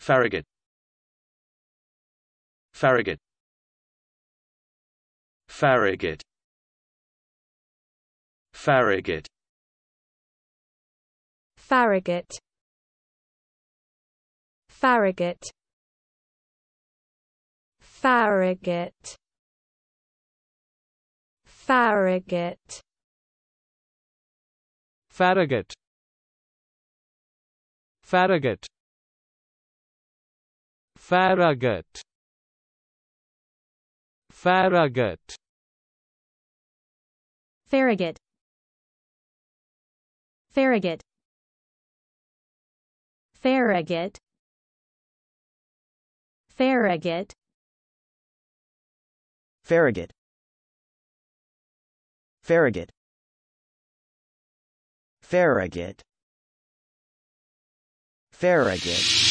Farragut Farragut Farragut Farragut Farragut Farragut Farragut Farragut Farragut Farragut Farragut Farragut Farragut Farragut Farragut Farragut Farragut Farragut Farragut Farragut